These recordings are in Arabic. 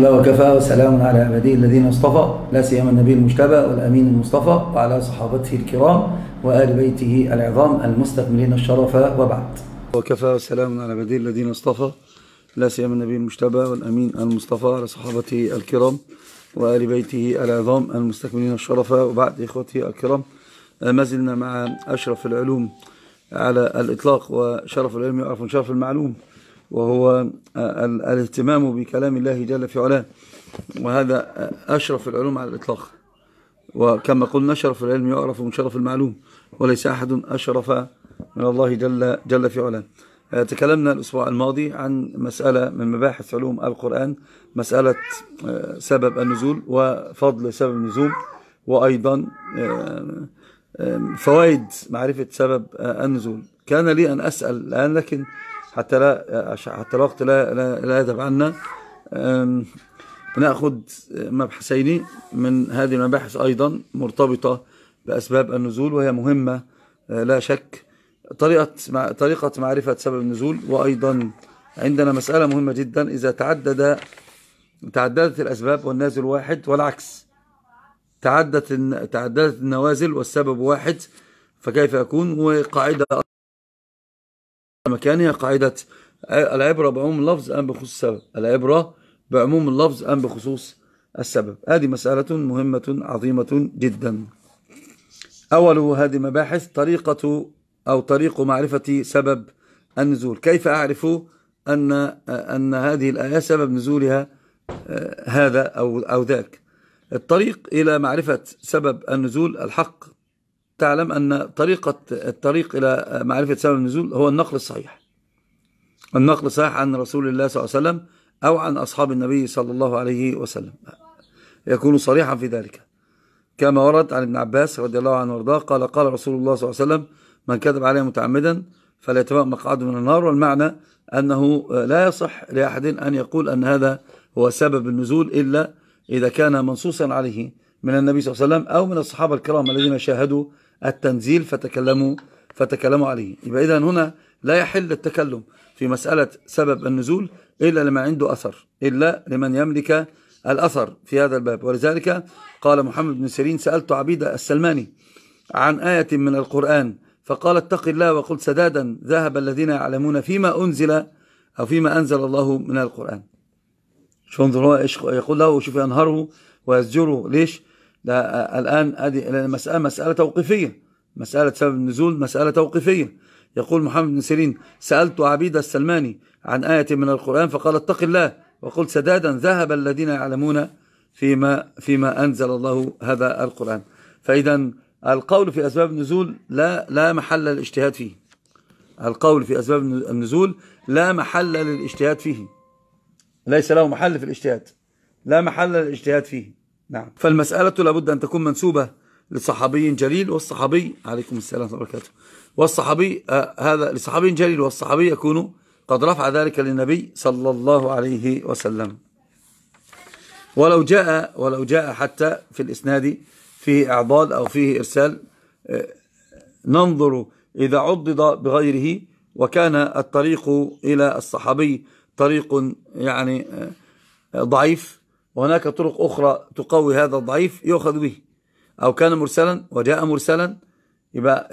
الله وكفى وسلام على عباده الذين اصطفى لا سيما النبي المجتبى والأمين المصطفى وعلى صحابته الكرام وآل بيته العظام المستكملين الشرف وبعد وكفى وسلام على عباده الذين اصطفى لا سيما النبي المجتبى والأمين المصطفى على صحابته الكرام وآل بيته العظام المستكملين الشرف وبعد إخوتي الكرام ما زلنا مع أشرف العلوم على الإطلاق وشرف العلم يعرف من شرف المعلوم وهو الاهتمام بكلام الله جل في علاه وهذا أشرف العلوم على الإطلاق وكما قلنا شرف العلم يعرف من شرف المعلوم وليس أحد أشرف من الله جل, جل في علاه تكلمنا الأسبوع الماضي عن مسألة من مباحث علوم القرآن مسألة سبب النزول وفضل سبب النزول وأيضا فوائد معرفة سبب النزول كان لي أن أسأل الآن لكن حتى لا حتى الوقت لا لا, لا يذهب عنا نأخذ مبحثين من هذه المباحث أيضا مرتبطة بأسباب النزول وهي مهمة لا شك طريقة طريقة معرفة سبب النزول وأيضا عندنا مسألة مهمة جدا إذا تعدد تعددت الأسباب والنازل واحد والعكس تعددت تعددت النوازل والسبب واحد فكيف يكون وقاعدة مكانها قاعدة العبرة بعموم اللفظ أم بخصوص السبب العبرة بعموم اللفظ أم بخصوص السبب هذه مسألة مهمة عظيمة جدا أول هذه المباحث طريقة أو طريق معرفة سبب النزول كيف أعرف أن, أن هذه الآية سبب نزولها آه، هذا أو, أو ذاك الطريق إلى معرفة سبب النزول الحق تعلم أن طريقة الطريق إلى معرفة سبب النزول هو النقل الصحيح النقل الصحيح عن رسول الله صلى الله عليه وسلم أو عن أصحاب النبي صلى الله عليه وسلم يكون صريحا في ذلك كما ورد عن ابن عباس رضي الله عنه وارضاه قال قال رسول الله صلى الله عليه وسلم من كذب عليه متعمدا فليتبوأ مقعده من النار والمعنى أنه لا يصح لأحد أن يقول أن هذا هو سبب النزول إلا إذا كان منصوصا عليه من النبي صلى الله عليه وسلم أو من الصحابة الكرام الذين شاهدوا التنزيل فتكلموا فتكلموا عليه يبقى إذا هنا لا يحل التكلم في مسألة سبب النزول إلا لمن عنده أثر إلا لمن يملك الأثر في هذا الباب ولذلك قال محمد بن سيرين سألت عبيدة السلماني عن آية من القرآن فقال اتق الله وقل سدادا ذهب الذين يعلمون فيما أنزل أو فيما أنزل الله من القرآن شوف انظر هو يقول له شوف ينهره ويزجره ليش ده الآن هذه مسألة مسألة توقيفية مسألة سبب النزول مسألة توقيفية يقول محمد بن سيرين سألت عبيد السلماني عن آية من القرآن فقال اتق الله وقلت سدادا ذهب الذين يعلمون فيما, فيما أنزل الله هذا القرآن فإذا القول في أسباب النزول لا, لا محل للاجتهاد فيه القول في أسباب النزول لا محل للاجتهاد فيه ليس له محل في الاجتهاد لا محل للاجتهاد فيه نعم فالمسألة لابد أن تكون منسوبة لصحابي جليل والصحابي عليكم السلام ورحمة الله وبركاته والصحابي آه هذا لصحابي جليل والصحابي يكون قد رفع ذلك للنبي صلى الله عليه وسلم ولو جاء ولو جاء حتى في الإسناد فيه إعضاد أو فيه إرسال آه، ننظر إذا عضد بغيره وكان الطريق إلى الصحابي طريق يعني آه، ضعيف وهناك طرق أخرى تقوي هذا الضعيف يؤخذ به أو كان مرسلا وجاء مرسلا يبقى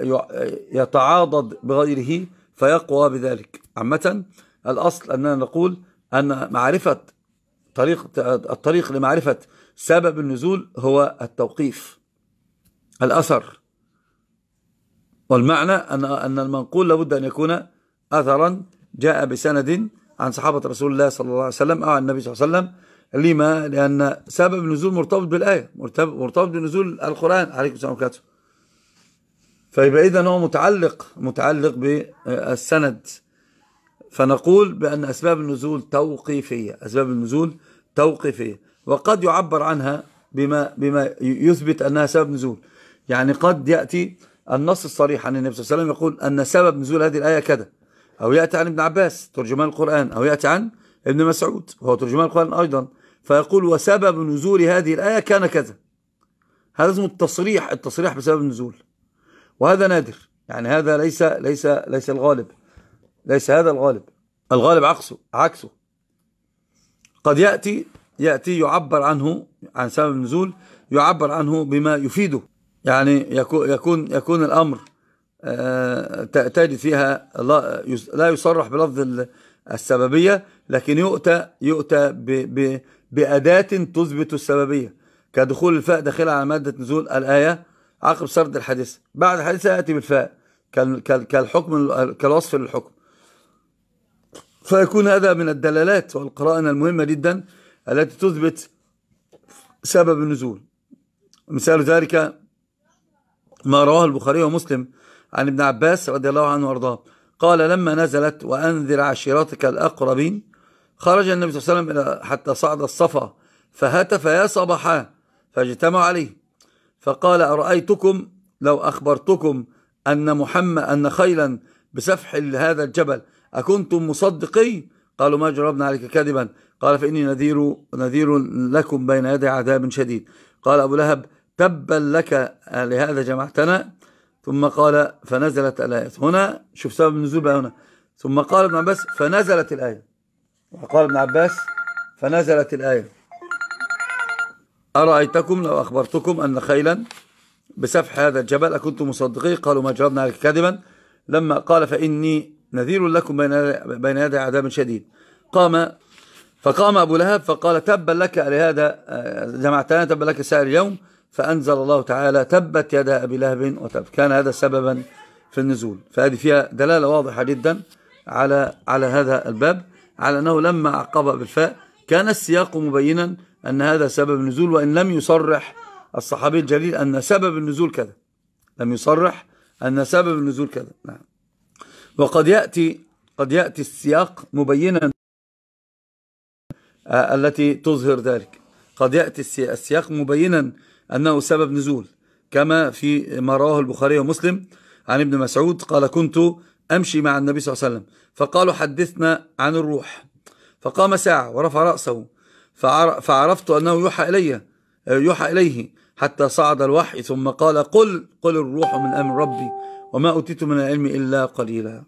يتعاضد بغيره فيقوى بذلك عامة الأصل أننا نقول أن معرفة طريق الطريق لمعرفة سبب النزول هو التوقيف الأثر والمعنى أن أن المنقول لابد أن يكون أثرا جاء بسند عن صحابة رسول الله صلى الله عليه وسلم أو عن النبي صلى الله عليه وسلم لما لأن سبب النزول مرتبط بالآية مرتبط بنزول القرآن عليكم السلام وكاته فيبقى إذا هو متعلق متعلق بالسند فنقول بأن أسباب النزول توقيفية أسباب النزول توقيفية وقد يعبر عنها بما, بما يثبت أنها سبب نزول يعني قد يأتي النص الصريح عن النبي صلى الله عليه وسلم يقول أن سبب نزول هذه الآية كذا أو يأتي عن ابن عباس ترجمان القرآن أو يأتي عن ابن مسعود وهو ترجمان القرآن أيضا فيقول وسبب نزول هذه الآية كان كذا هذا اسمه التصريح التصريح بسبب النزول وهذا نادر يعني هذا ليس ليس ليس الغالب ليس هذا الغالب الغالب عكسه عكسه قد يأتي يأتي يعبر عنه عن سبب النزول يعبر عنه بما يفيده يعني يكون يكون, يكون الأمر آه، تجد فيها لا يصرح بلفظ السببية لكن يؤتى يؤتى ب ب بأداة تثبت السببية كدخول الفاء داخلة على مادة نزول الآية عقب سرد الحادثة بعد الحادثة يأتي بالفاء كالحكم كالوصف للحكم فيكون هذا من الدلالات والقرائن المهمة جدا التي تثبت سبب النزول مثال ذلك ما رواه البخاري ومسلم عن ابن عباس رضي الله عنه وارضاه قال لما نزلت وأنذر عشيرتك الأقربين خرج النبي صلى الله عليه وسلم حتى صعد الصفا فهتف يا صباحا فاجتمع عليه فقال أرأيتكم لو أخبرتكم أن محمد أن خيلا بسفح هذا الجبل أكنتم مصدقي قالوا ما جربنا عليك كذبا قال فإني نذير, نذير لكم بين يدي عذاب شديد قال أبو لهب تبا لك لهذا جمعتنا ثم قال فنزلت الآية هنا شوف سبب النزول بقى هنا ثم قال ابن عباس فنزلت الآية وقال ابن عباس فنزلت الآية أرأيتكم لو أخبرتكم أن خيلا بسفح هذا الجبل أكنتم مصدقين قالوا ما جربنا عليك كذبا لما قال فإني نذير لكم بين يدي عذاب شديد قام فقام أبو لهب فقال تبا لك لهذا آه، جمعتنا تبا لك سائر اليوم فأنزل الله تعالى تبت يدا أبي لهب وتب كان هذا سببا في النزول فهذه فيها دلالة واضحة جدا على على هذا الباب على أنه لما عقب بالفاء كان السياق مبينا أن هذا سبب النزول وإن لم يصرح الصحابي الجليل أن سبب النزول كذا لم يصرح أن سبب النزول كذا نعم وقد يأتي قد يأتي السياق مبينا آه، التي تظهر ذلك قد يأتي السياق مبينا أنه سبب نزول كما في ما رواه البخاري ومسلم عن ابن مسعود قال كنت أمشي مع النبي صلى الله عليه وسلم فقالوا حدثنا عن الروح فقام ساعة ورفع رأسه فعرفت أنه يوحى إلي يوحى إليه حتى صعد الوحي ثم قال قل قل الروح من أمر ربي وما أوتيت من العلم إلا قليلا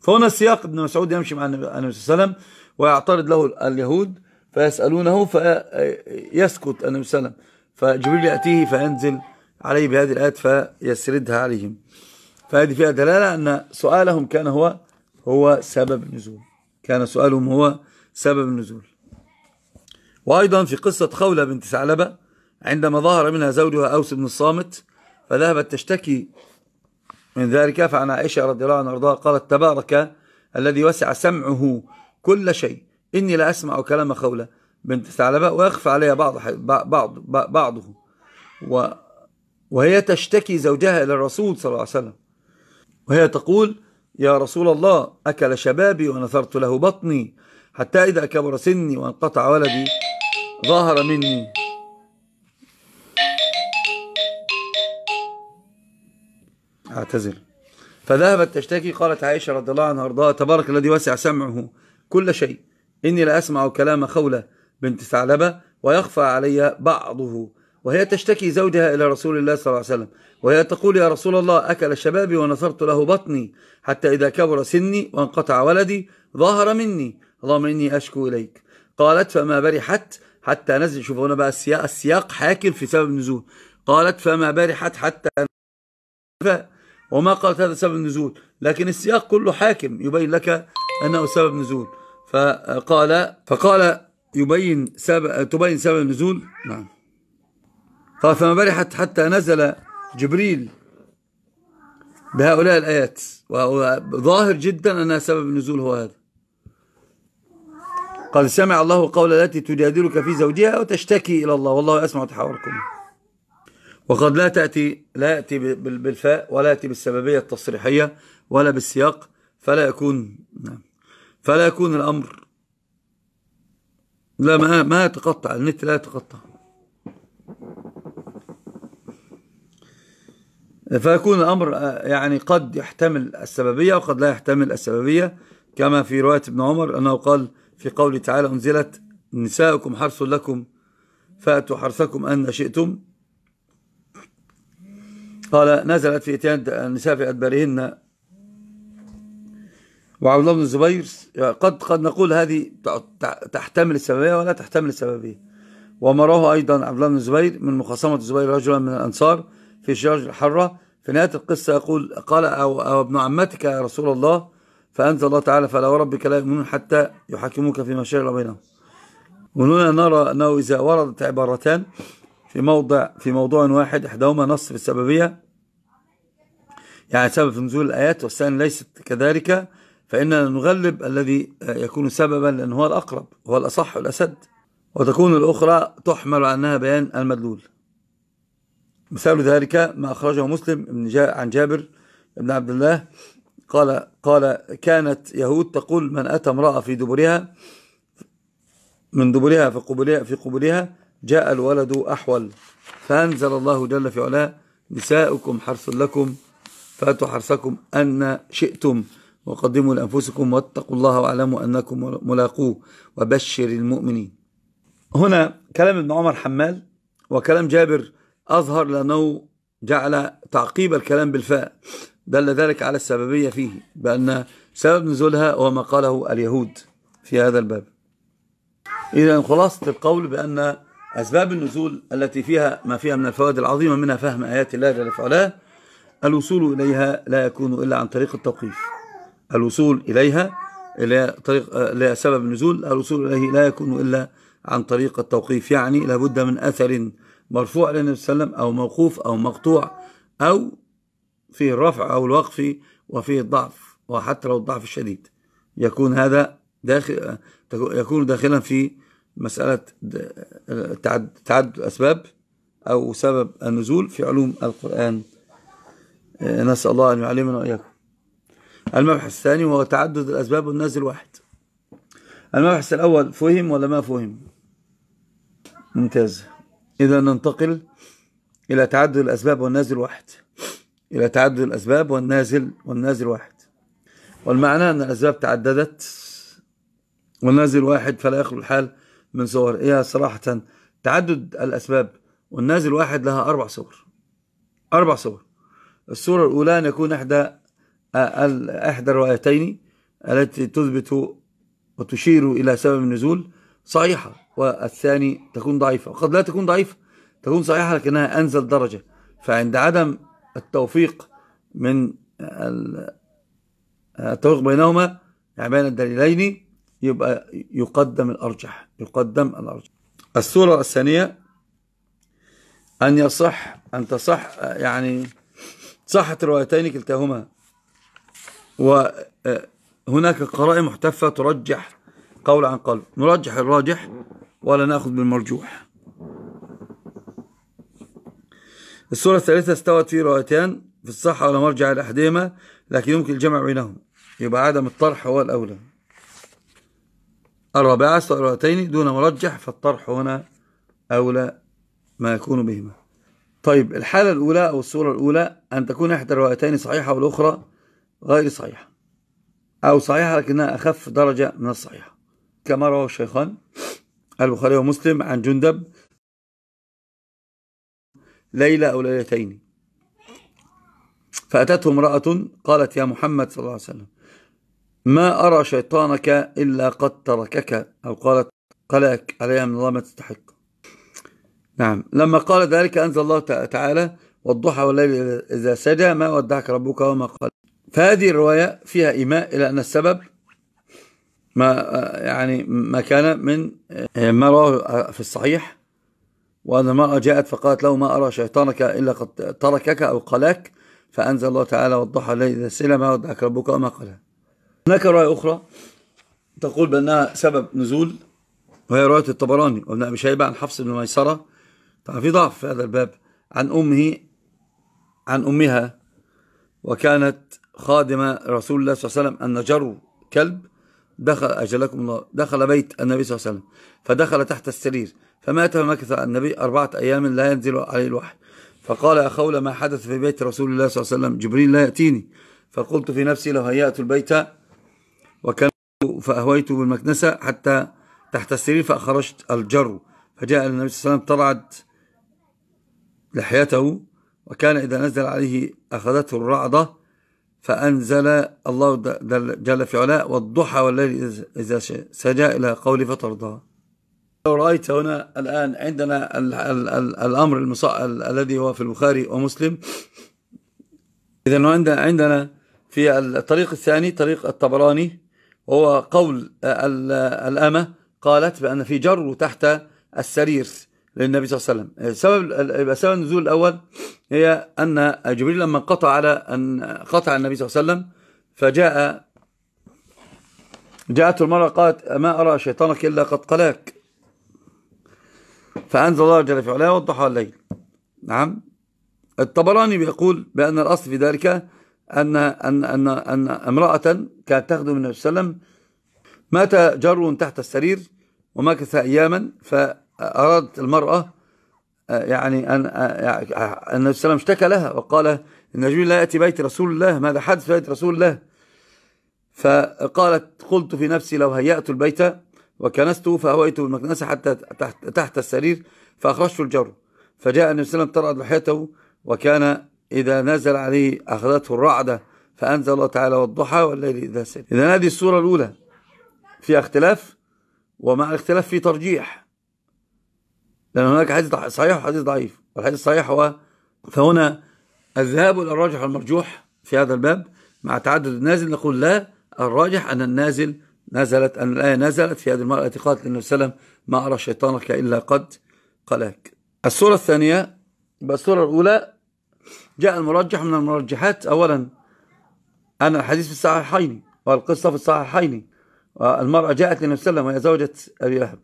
فهنا السياق ابن مسعود يمشي مع النبي صلى الله عليه وسلم ويعترض له اليهود فيسألونه فيسكت النبي صلى الله عليه وسلم فجبريل يأتيه فينزل عليه بهذه الآيات فيسردها عليهم فهذه فيها دلالة أن سؤالهم كان هو هو سبب النزول كان سؤالهم هو سبب النزول وأيضا في قصة خولة بنت ثعلبة عندما ظهر منها زوجها أوس بن الصامت فذهبت تشتكي من ذلك فعن عائشة رضي الله عنها وارضاها قالت تبارك الذي وسع سمعه كل شيء إني لا أسمع كلام خولة بنت ثعلبة ويخفى عليها بعض بعض بعضه وهي تشتكي زوجها إلى الرسول صلى الله عليه وسلم وهي تقول يا رسول الله أكل شبابي ونثرت له بطني حتى إذا كبر سني وانقطع ولدي ظهر مني اعتذر فذهبت تشتكي قالت عائشة رضي الله عنها وارضاها تبارك الذي وسع سمعه كل شيء إني لأسمع أسمع كلام خولة بنت ثعلبة ويخفى علي بعضه وهي تشتكي زوجها إلى رسول الله صلى الله عليه وسلم وهي تقول يا رسول الله أكل شبابي ونصرت له بطني حتى إذا كبر سني وانقطع ولدي ظهر مني اللهم إني أشكو إليك قالت فما برحت حتى نزل شوفوا هنا بقى السياق, السياق حاكم في سبب النزول قالت فما برحت حتى وما قالت هذا سبب النزول لكن السياق كله حاكم يبين لك أنه سبب نزول فقال فقال يبين سبب تبين سبب النزول نعم قال فما برحت حتى نزل جبريل بهؤلاء الآيات وظاهر جدا أن سبب النزول هو هذا قال سمع الله قول التي تجادلك في زوجها وتشتكي إلى الله والله أسمع تحاوركم وقد لا تأتي لا يأتي بالفاء ولا يأتي بالسببية التصريحية ولا بالسياق فلا يكون نعم. فلا يكون الأمر لا ما ما يتقطع النت لا يتقطع فيكون الأمر يعني قد يحتمل السببية وقد لا يحتمل السببية كما في رواية ابن عمر أنه قال في قوله تعالى أنزلت نساؤكم حرث لكم فأتوا حرثكم أن شئتم قال نزلت في إتيان النساء في أدبارهن وعبد الله بن الزبير قد قد نقول هذه تحتمل السببية ولا تحتمل السببية وما راه أيضا عبد الله بن الزبير من مخاصمة الزبير رجلا من الأنصار في شجر الحرة في نهاية القصة يقول قال أو, أو ابن عمتك يا رسول الله فأنزل الله تعالى فلا وربك لا يؤمنون حتى يحاكموك فيما شجر بينهم هنا نرى أنه إذا وردت عبارتان في موضع في موضوع واحد إحداهما نص في السببية يعني سبب في نزول الآيات والثاني ليست كذلك فإننا نغلب الذي يكون سببا لأنه هو الأقرب هو الأصح الأسد وتكون الأخرى تحمل عنها بيان المدلول مثال ذلك ما أخرجه مسلم عن جابر بن عبد الله قال قال كانت يهود تقول من أتى امرأة في دبرها من دبرها في قبلها في قبلها جاء الولد أحول فأنزل الله جل في علاه نساؤكم حرث لكم فأتوا حرثكم أن شئتم وقدموا لأنفسكم واتقوا الله واعلموا أنكم ملاقوه وبشر المؤمنين هنا كلام ابن عمر حمال وكلام جابر أظهر لأنه جعل تعقيب الكلام بالفاء دل ذلك على السببية فيه بأن سبب نزولها هو ما قاله اليهود في هذا الباب إذا خلاصة القول بأن أسباب النزول التي فيها ما فيها من الفوائد العظيمة منها فهم آيات الله جل وعلا الوصول إليها لا يكون إلا عن طريق التوقيف الوصول إليها إلى طريق إلى سبب النزول الوصول إليه لا يكون إلا عن طريق التوقيف يعني لابد من أثر مرفوع للنبي صلى الله عليه وسلم أو موقوف أو مقطوع أو فيه الرفع أو الوقف وفيه الضعف وحتى لو الضعف الشديد يكون هذا داخل يكون داخلا في مسألة تعدد تعد أسباب أو سبب النزول في علوم القرآن نسأل الله أن يعلمنا وإياكم المبحث الثاني وهو تعدد الأسباب والنازل واحد المبحث الأول فهم ولا ما فهم ممتاز إذا ننتقل إلى تعدد الأسباب والنازل واحد إلى تعدد الأسباب والنازل والنازل واحد والمعنى أن الأسباب تعددت والنازل واحد فلا يخلو الحال من صور يا صراحة تعدد الأسباب والنازل واحد لها أربع صور أربع صور الصورة الأولى أن يكون إحدى إحدى الروايتين التي تثبت وتشير إلى سبب النزول صحيحة والثاني تكون ضعيفة وقد لا تكون ضعيفة تكون صحيحة لكنها أنزل درجة فعند عدم التوفيق من التوفيق بينهما يعني بين الدليلين يبقى يقدم الأرجح يقدم الأرجح الصورة الثانية أن يصح أن تصح يعني صحه روايتين كلتاهما وهناك آه، قرائن محتفة ترجح قول عن قلب نرجح الراجح ولا نأخذ بالمرجوح الصورة الثالثة استوت في روايتين في الصحة ولا مرجع لأحدهما لكن يمكن الجمع بينهم يبقى عدم الطرح هو الأولى الرابعة استوت روايتين دون مرجح فالطرح هنا أولى ما يكون بهما طيب الحالة الأولى أو الصورة الأولى أن تكون إحدى الروايتين صحيحة والأخرى غير صحيحة أو صحيحة لكنها أخف درجة من الصحيحة كما روى الشيخان البخاري ومسلم عن جندب ليلة أو ليلتين فأتته امرأة قالت يا محمد صلى الله عليه وسلم ما أرى شيطانك إلا قد تركك أو قالت قلاك عليها من الله ما تستحق نعم لما قال ذلك أنزل الله تعالى والضحى والليل إذا سجى ما ودعك ربك وما قال فهذه الرواية فيها إيماء إلى أن السبب ما يعني ما كان من ما رواه في الصحيح وأن المرأة جاءت فقالت له ما أرى شيطانك إلا قد تركك أو قلاك فأنزل الله تعالى والضحى إذا سئل ما ودعك ربك وما قلها هناك رواية أخرى تقول بأنها سبب نزول وهي رواية الطبراني وابن أبي شيبة عن حفص بن ميسرة طبعا في ضعف في هذا الباب عن أمه عن أمها وكانت خادم رسول الله صلى الله عليه وسلم أن جر كلب دخل أجلكم الله دخل بيت النبي صلى الله عليه وسلم فدخل تحت السرير فمات فمكث النبي أربعة أيام لا ينزل عليه الوحي فقال يا خول ما حدث في بيت رسول الله صلى الله عليه وسلم جبريل لا يأتيني فقلت في نفسي لو هيأت البيت وكان فأهويت بالمكنسة حتى تحت السرير فأخرجت الجر فجاء النبي صلى الله عليه وسلم طلعت لحيته وكان إذا نزل عليه أخذته الرعدة فأنزل الله جل في علاء والضحى والليل إذا سجى إلى قول فترضى لو رأيت هنا الآن عندنا الـ الـ الـ الأمر المصعل الذي هو في البخاري ومسلم إذا عندنا في الطريق الثاني طريق الطبراني وهو قول الأمة قالت بأن في جر تحت السرير للنبي صلى الله عليه وسلم آه، سبب سبب النزول الأول هي أن جبريل لما قطع على أن قطع النبي صلى الله عليه وسلم فجاء جاءته المرأة قالت ما أرى شيطانك إلا قد قلاك فأنزل الله جل في علاه والضحى الليل نعم الطبراني بيقول بأن الأصل في ذلك أن, أن, أن, أن امرأة كانت تخدم النبي صلى الله عليه وسلم مات جار تحت السرير ومكث أياما ف أرادت المرأة آه، يعني أن النبي آه، صلى يعني الله عليه وسلم اشتكى لها وقال إن رجل لا يأتي بيت رسول الله ماذا حدث في بيت رسول الله فقالت قلت في نفسي لو هيأت البيت وكنسته فهويت بالمكنسة حتى تحت, السرير فأخرجت الجر فجاء النبي صلى الله عليه وسلم طرأت لحيته وكان إذا نزل عليه أخذته الرعدة فأنزل الله تعالى والضحى والليل إذا سجد إذا هذه الصورة الأولى فيها اختلاف ومع الاختلاف في ترجيح لأن هناك حديث صحيح وحديث ضعيف والحديث الصحيح هو فهنا الذهاب إلى الراجح والمرجوح في هذا الباب مع تعدد النازل نقول لا الراجح أن النازل نزلت أن الآية نزلت في هذه المرأة التي قالت للنبي صلى الله عليه وسلم ما أرى شيطانك إلا قد قلاك الصورة الثانية بالصورة الأولى جاء المرجح من المرجحات أولا أن الحديث في الصحيحين والقصة في الصحيحين والمراه جاءت للنبي صلى الله عليه وسلم وهي زوجة أبي لهب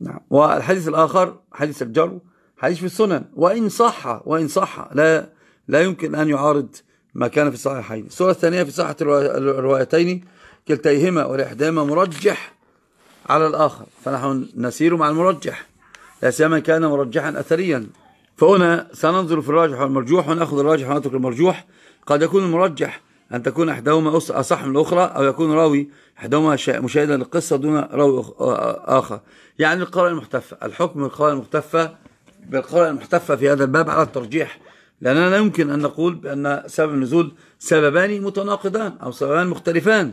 نعم والحديث الآخر حديث الجر حديث في السنن وإن صح وإن صح لا لا يمكن أن يعارض ما كان في الصحيحين الصورة الثانية في صحة الروايتين كلتيهما والإحداهما مرجح على الآخر فنحن نسير مع المرجح لا سيما كان مرجحا أثريا فهنا سننظر في الراجح والمرجوح ونأخذ الراجح ونترك المرجوح قد يكون المرجح أن تكون إحداهما أصح من الأخرى أو يكون راوي إحداهما مشاهدا للقصة دون راوي آخر يعني القراءة المحتفة الحكم القراءة المحتفة بالقراءة المحتفة في هذا الباب على الترجيح لأننا لا يمكن أن نقول بأن سبب النزول سببان متناقضان أو سببان مختلفان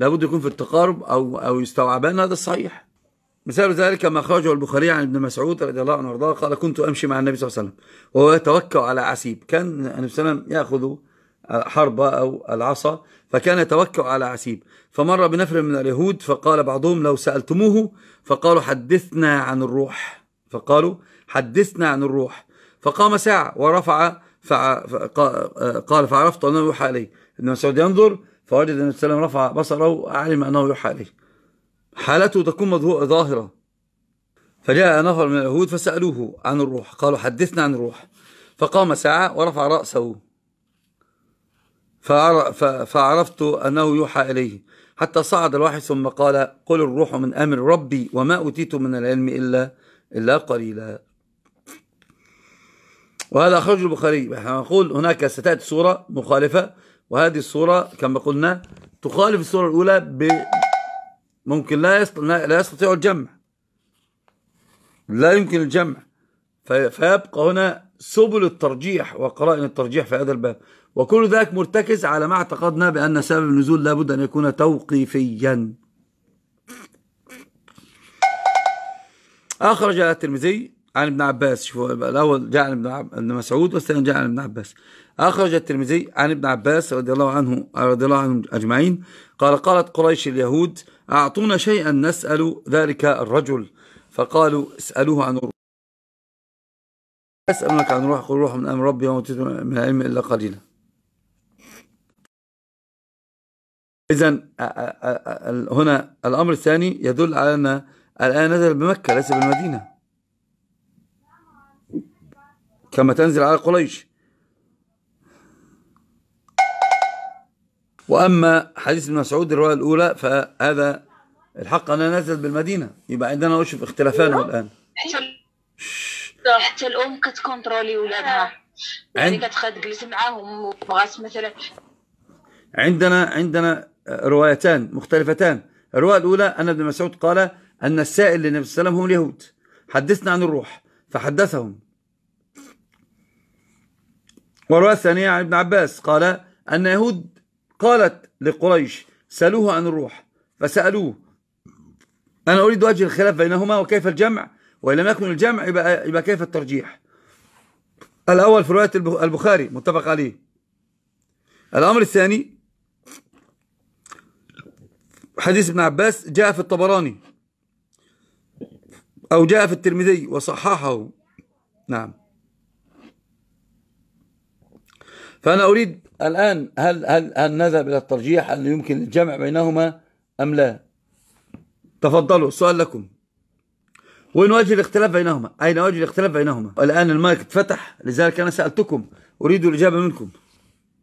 لابد يكون في التقارب أو, أو يستوعبان هذا الصحيح مثال ذلك ما خرجه البخاري عن ابن مسعود رضي الله عنه وارضاه قال كنت امشي مع النبي صلى الله عليه وسلم وهو يتوكل على عسيب كان النبي صلى الله عليه وسلم ياخذ حربة أو العصا فكان يتوكع على عسيب فمر بنفر من اليهود فقال بعضهم لو سألتموه فقالوا حدثنا عن الروح فقالوا حدثنا عن الروح فقام ساعة ورفع قال فعرفت أنه يوحى إليه ابن سعود ينظر فوجد النبي صلى الله عليه وسلم رفع بصره وعلم أنه يوحى إليه حالته تكون ظاهرة فجاء نفر من اليهود فسألوه عن الروح قالوا حدثنا عن الروح فقام ساعة ورفع رأسه فعرفت أنه يوحى إليه حتى صعد الوحي ثم قال قل الروح من أمر ربي وما أتيت من العلم إلا, إلا قليلا وهذا أخرجه البخاري احنا نقول هناك ستأتي صورة مخالفة وهذه الصورة كما قلنا تخالف الصورة الأولى ب... ممكن لا لا يستطيع الجمع لا يمكن الجمع فيبقى هنا سبل الترجيح وقرائن الترجيح في هذا الباب وكل ذلك مرتكز على ما اعتقدنا بأن سبب النزول لابد أن يكون توقيفيا أخرج الترمذي عن ابن عباس شوفوا الأول جاء عن ابن, مسعود والثاني جاء عن ابن عباس أخرج الترمذي عن ابن عباس رضي الله عنه رضي الله عنهم أجمعين قال قالت قريش اليهود أعطونا شيئا نسأل ذلك الرجل فقالوا اسألوه عن الروح أسألك عن روح قل روح من أمر ربي وما من العلم إلا قليلا إذا هنا الأمر الثاني يدل على أن الآن نزل بمكة ليس بالمدينة كما تنزل على قريش وأما حديث ابن مسعود الرواية الأولى فهذا الحق أنه نزل بالمدينة يبقى عندنا أشوف اختلافانه الآن حتى الأم كتكونترولي ولادها آه. يعني كتخد جلس معاهم وبغات مثلا عندنا عندنا روايتان مختلفتان الرواية الأولى أن ابن مسعود قال أن السائل للنبي صلى الله عليه وسلم هم اليهود حدثنا عن الروح فحدثهم والرواية الثانية عن ابن عباس قال أن يهود قالت لقريش سألوه عن الروح فسألوه أنا أريد وجه الخلاف بينهما وكيف الجمع وإن لم يكن الجمع يبقى, يبقى كيف الترجيح الأول في رواية البخاري متفق عليه الأمر الثاني حديث ابن عباس جاء في الطبراني أو جاء في الترمذي وصححه نعم فأنا أريد الآن هل, هل, هل نذهب إلى الترجيح هل يمكن الجمع بينهما أم لا تفضلوا السؤال لكم وين وجه الاختلاف بينهما أين وجه الاختلاف بينهما الآن المايك اتفتح لذلك أنا سألتكم أريد الإجابة منكم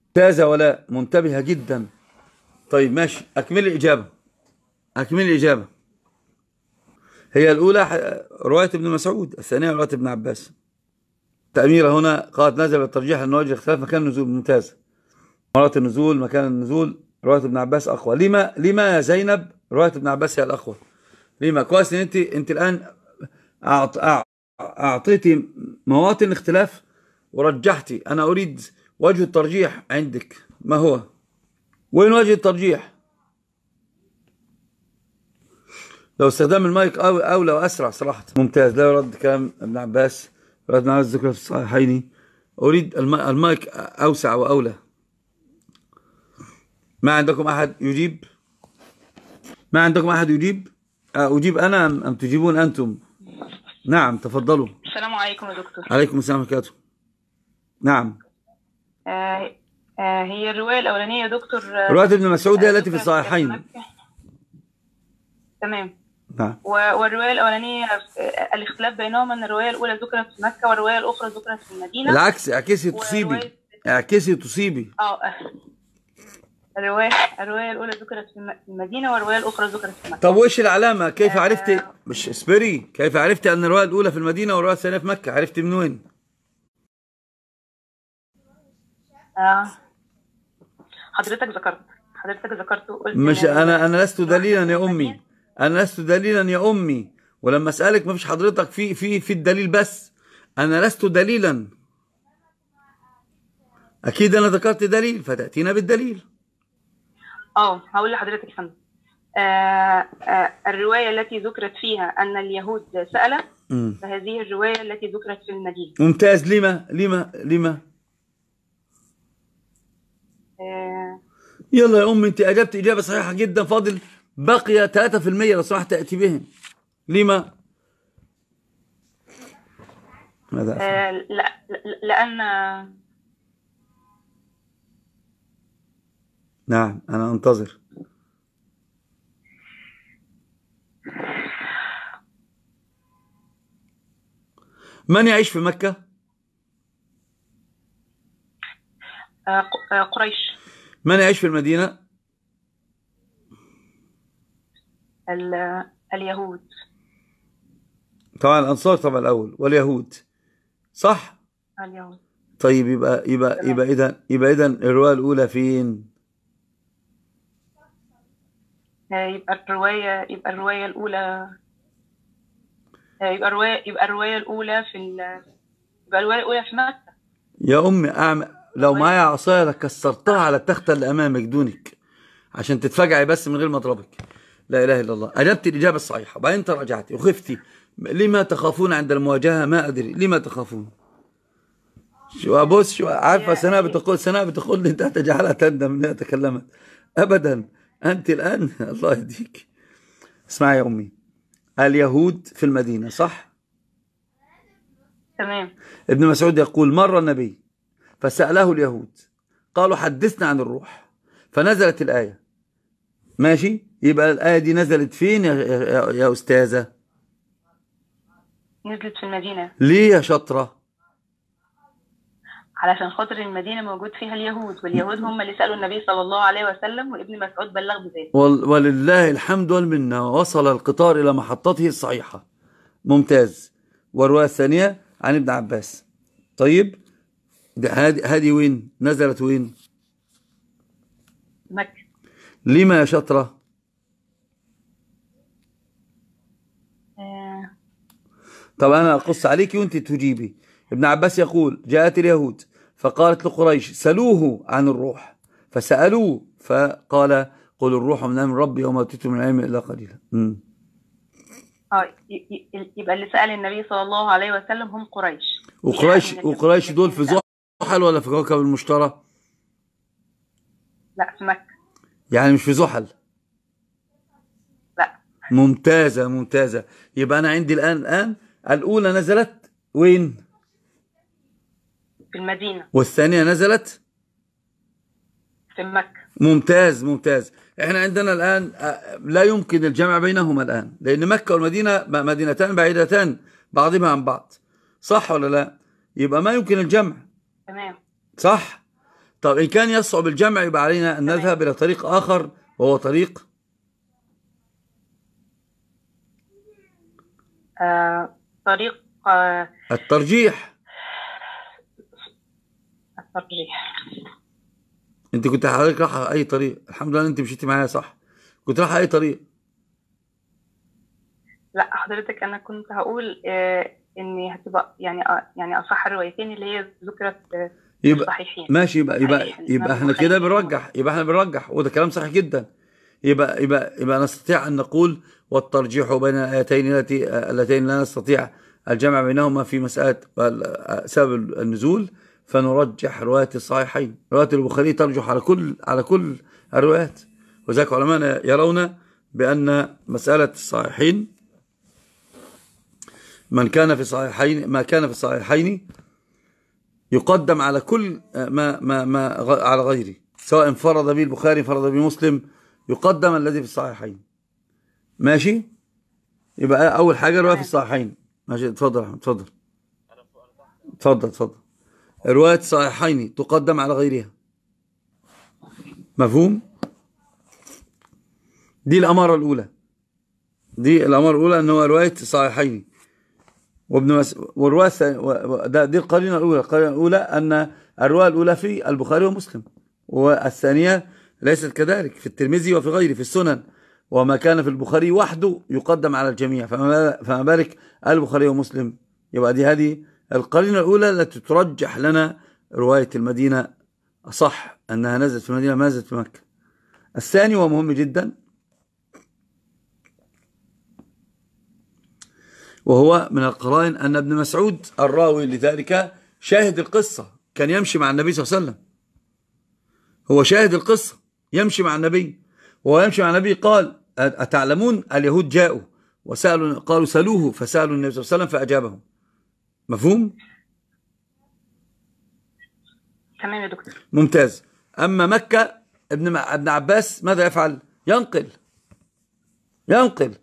ممتازة ولا منتبهة جدا طيب ماشي أكمل الإجابة أكمل الإجابة هي الأولى رواية ابن مسعود الثانية رواية ابن عباس تأميرة هنا قالت نزل الترجيح أن وجه اختلاف مكان النزول ممتاز مرات النزول مكان النزول رواية ابن عباس أقوى لما لما يا زينب رواية ابن عباس هي الأقوى لما كويس أنت أنت الآن أعطيتي مواطن اختلاف ورجحتي أنا أريد وجه الترجيح عندك ما هو وين وجه الترجيح لو استخدام المايك أو أولى وأسرع صراحة ممتاز لا يرد كلام ابن عباس رد معاه الذكر في الصحيحين أريد المايك أوسع وأولى ما عندكم أحد يجيب ما عندكم أحد يجيب أجيب أنا أم تجيبون أنتم نعم تفضلوا السلام عليكم يا دكتور عليكم السلام ورحمة الله نعم آه، آه، هي الرواية الأولانية يا دكتور رواية ابن مسعود هي آه، التي في الصحيحين تمام نعم والروايه الاولانيه الاختلاف بينهما ان الروايه الاولى ذكرت في مكه والروايه الاخرى ذكرت في المدينه العكس اعكسي تصيبي اعكسي تصيبي اه الروايه الروايه الاولى ذكرت في المدينه والروايه الاخرى ذكرت في مكه طب وايش العلامه كيف آه عرفتي مش اسبري كيف عرفتي ان الروايه الاولى في المدينه والروايه الثانيه في مكه عرفتي من وين اه حضرتك ذكرت حضرتك ذكرت قلت مش انا انا لست دليلا يا امي انا لست دليلا يا امي ولما اسالك ما فيش حضرتك في في في الدليل بس انا لست دليلا اكيد انا ذكرت دليل فتاتينا بالدليل اه هقول لحضرتك فندم آه، آه، الروايه التي ذكرت فيها ان اليهود سال فهذه الروايه التي ذكرت في النجيل ممتاز لما لما لما آه. يلا يا امي انت اجبت اجابه صحيحه جدا فاضل بقي 3% لو سمحت تأتي بهم لما؟ ماذا أفعل؟ آه، لا لأن نعم أنا أنتظر من يعيش في مكة؟ آه، آه، قريش من يعيش في المدينة؟ اليهود طبعا الانصار طبعا الاول واليهود صح اليهود طيب يبقى يبقى يبقى اذا يبقى اذا الروايه الاولى فين آه، يبقى الروايه يبقى الروايه الاولى آه، يبقى الروايه يبقى الروايه الاولى في ال... يبقى الروايه الاولى في مكه يا امي اعمل لو معايا عصايه لكسرتها على التخته اللي امامك دونك عشان تتفاجعي بس من غير ما اضربك لا إله إلا الله أجبت الإجابة الصحيحة بعدين تراجعتي وخفتي لما تخافون عند المواجهة ما أدري لما تخافون شو ابوس شو عارفة سناء بتقول سناء بتقول لي أنت تجعلها تندم أنها تكلمت أبدا أنت الآن الله يهديك اسمعي يا أمي اليهود في المدينة صح؟ تمام ابن مسعود يقول مر النبي فسأله اليهود قالوا حدثنا عن الروح فنزلت الآية ماشي يبقى الآية دي نزلت فين يا, يا أستاذة نزلت في المدينة ليه يا شاطرة علشان خاطر المدينة موجود فيها اليهود واليهود هم اللي سألوا النبي صلى الله عليه وسلم وابن مسعود بلغ بذلك ولله الحمد والمنة وصل القطار إلى محطته الصحيحة ممتاز والرواية الثانية عن ابن عباس طيب هذه وين نزلت وين مكة لما يا شطرة طب أنا أقص عليك وأنت تجيبي ابن عباس يقول جاءت اليهود فقالت لقريش سلوه عن الروح فسألوه فقال قل الروح من أمر ربي وما أوتيتم من علم إلا قليلا اه يبقى اللي سأل النبي صلى الله عليه وسلم هم قريش وقريش يعني وقريش دول في زحل ولا في كوكب المشترى؟ لا في مكة يعني مش في زحل؟ لا ممتازة ممتازة يبقى أنا عندي الآن الآن الأولى نزلت وين؟ في المدينة والثانية نزلت؟ في مكة ممتاز ممتاز احنا عندنا الآن آه، لا يمكن الجمع بينهما الآن لأن مكة والمدينة مدينتان بعيدتان بعضهما عن بعض صح ولا لا؟ يبقى ما يمكن الجمع تمام صح؟ طب إن كان يصعب الجمع يبقى علينا أن نذهب إلى طريق آخر وهو طريق آه طريق آه، الترجيح الترجيح انت كنت حضرتك رايحه اي طريق الحمد لله انت مشيتي معايا صح كنت رايحه اي طريق لا حضرتك انا كنت هقول آه، ان هتبقى يعني آه، يعني اصح الروايتين اللي هي ذكرت يبقى ماشي يبقى يبقى يبقى, يبقى احنا كده بنرجح يبقى احنا بنرجح وده كلام صحيح جدا يبقى يبقى يبقى نستطيع ان نقول والترجيح بين الايتين التي اللتين لا نستطيع الجمع بينهما في مساله سبب النزول فنرجح روايه الصحيحين روايه البخاري ترجح على كل على كل الروايات وذلك علماء يرون بان مساله الصحيحين من كان في صحيحين ما كان في الصحيحين يقدم على كل ما ما ما على غيره سواء انفرد به البخاري انفرد به مسلم يقدم الذي في الصحيحين ماشي يبقى اول حاجه روايه في الصحيحين ماشي اتفضل احمد اتفضل اتفضل اتفضل روايه الصحيحين تقدم على غيرها مفهوم دي الاماره الاولى دي الاماره الاولى ان هو روايه الصحيحين وابن مس... والروايه ده دي القرينه الاولى القرينه الاولى ان الروايه الاولى في البخاري ومسلم والثانيه ليست كذلك في الترمذي وفي غيره في السنن وما كان في البخاري وحده يقدم على الجميع فما بالك البخاري ومسلم يبقى دي هذه القرينة الأولى التي ترجح لنا رواية المدينة صح أنها نزلت في المدينة ما نزلت في مكة الثاني ومهم جدا وهو من القرائن أن ابن مسعود الراوي لذلك شاهد القصة كان يمشي مع النبي صلى الله عليه وسلم هو شاهد القصة يمشي مع النبي وهو يمشي مع النبي قال أتعلمون اليهود جاءوا وسألوا قالوا سألوه فسألوا النبي صلى الله عليه وسلم فأجابهم مفهوم؟ تمام يا دكتور ممتاز أما مكة ابن ابن عباس ماذا يفعل؟ ينقل ينقل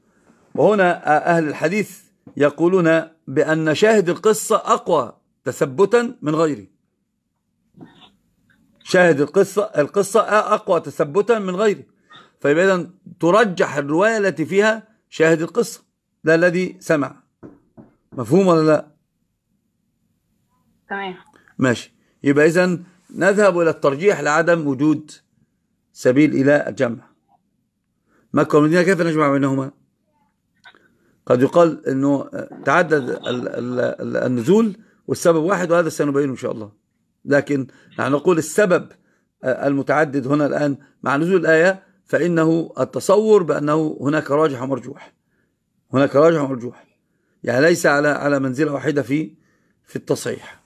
وهنا أهل الحديث يقولون بأن شاهد القصة أقوى تثبتا من غيره شاهد القصة القصة أقوى تثبتا من غيره فيبقى إذا ترجح الرواية التي فيها شاهد القصة ده الذي سمع مفهوم ولا لا تمام ماشي يبقى إذا نذهب إلى الترجيح لعدم وجود سبيل إلى الجمع مكة والمدينة كيف نجمع بينهما قد يقال أنه تعدد النزول والسبب واحد وهذا سنبينه إن شاء الله لكن نحن نقول السبب آه، المتعدد هنا الآن مع نزول الآية فإنه التصور بأنه هناك راجح ومرجوح هناك راجح ومرجوح يعني ليس على على منزلة واحدة في في التصحيح